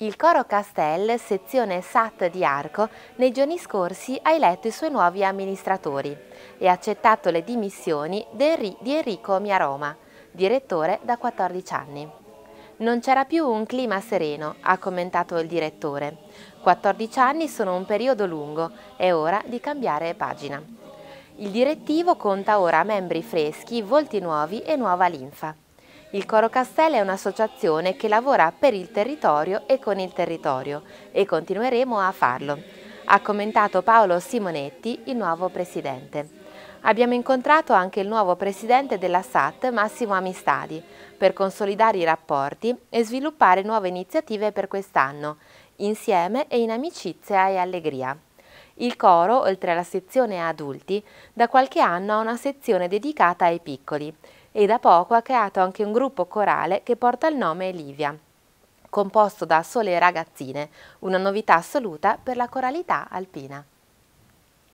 Il Coro Castel, sezione SAT di Arco, nei giorni scorsi ha eletto i suoi nuovi amministratori e ha accettato le dimissioni di Enrico Miaroma, direttore da 14 anni. Non c'era più un clima sereno, ha commentato il direttore. 14 anni sono un periodo lungo, è ora di cambiare pagina. Il direttivo conta ora membri freschi, volti nuovi e nuova linfa. Il Coro Castello è un'associazione che lavora per il territorio e con il territorio e continueremo a farlo. Ha commentato Paolo Simonetti, il nuovo presidente. Abbiamo incontrato anche il nuovo presidente della SAT, Massimo Amistadi, per consolidare i rapporti e sviluppare nuove iniziative per quest'anno, insieme e in amicizia e allegria. Il coro, oltre alla sezione adulti, da qualche anno ha una sezione dedicata ai piccoli e da poco ha creato anche un gruppo corale che porta il nome Livia, composto da sole ragazzine, una novità assoluta per la coralità alpina.